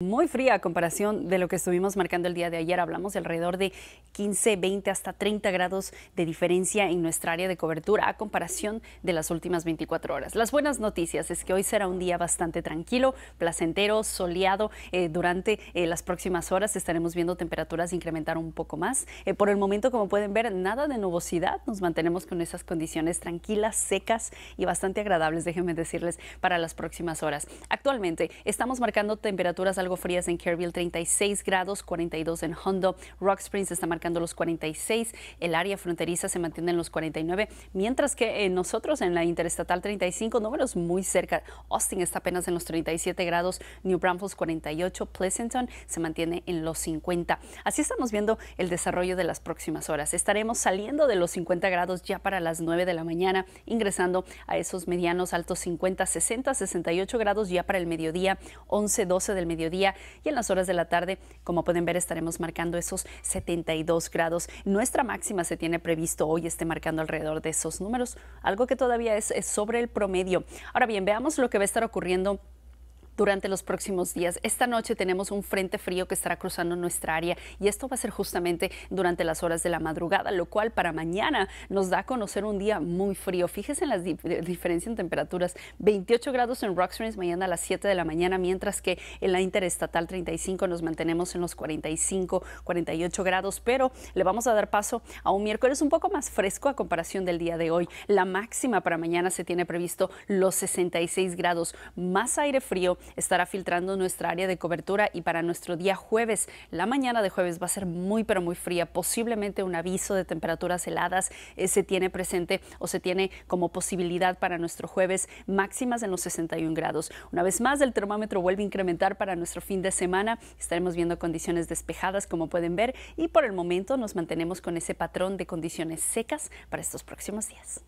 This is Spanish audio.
Muy fría a comparación de lo que estuvimos marcando el día de ayer. Hablamos de alrededor de 15, 20 hasta 30 grados de diferencia en nuestra área de cobertura a comparación de las últimas 24 horas. Las buenas noticias es que hoy será un día bastante tranquilo, placentero, soleado. Eh, durante eh, las próximas horas estaremos viendo temperaturas incrementar un poco más. Eh, por el momento, como pueden ver, nada de nubosidad. Nos mantenemos con esas condiciones tranquilas, secas y bastante agradables, déjenme decirles, para las próximas horas. Actualmente estamos marcando temperaturas algo frías en Kerrville, 36 grados, 42 en Hondo. Rock Springs está marcando los 46. El área fronteriza se mantiene en los 49, mientras que eh, nosotros en la interestatal 35, números muy cerca. Austin está apenas en los 37 grados, New Braunfels 48, Pleasanton se mantiene en los 50. Así estamos viendo el desarrollo de las próximas horas. Estaremos saliendo de los 50 grados ya para las 9 de la mañana, ingresando a esos medianos altos 50, 60, 68 grados ya para el mediodía, 11, 12 del mediodía y en las horas de la tarde, como pueden ver, estaremos marcando esos 72 grados. Nuestra máxima se tiene previsto hoy, esté marcando alrededor de esos números, algo que todavía es sobre el promedio. Ahora bien, veamos lo que va a estar ocurriendo durante los próximos días. Esta noche tenemos un frente frío que estará cruzando nuestra área y esto va a ser justamente durante las horas de la madrugada, lo cual para mañana nos da a conocer un día muy frío. Fíjense en las eh, diferencia en temperaturas, 28 grados en Rock mañana a las 7 de la mañana, mientras que en la interestatal 35 nos mantenemos en los 45, 48 grados, pero le vamos a dar paso a un miércoles un poco más fresco a comparación del día de hoy. La máxima para mañana se tiene previsto los 66 grados, más aire frío estará filtrando nuestra área de cobertura y para nuestro día jueves, la mañana de jueves va a ser muy pero muy fría, posiblemente un aviso de temperaturas heladas eh, se tiene presente o se tiene como posibilidad para nuestro jueves máximas en los 61 grados. Una vez más, el termómetro vuelve a incrementar para nuestro fin de semana. Estaremos viendo condiciones despejadas como pueden ver y por el momento nos mantenemos con ese patrón de condiciones secas para estos próximos días.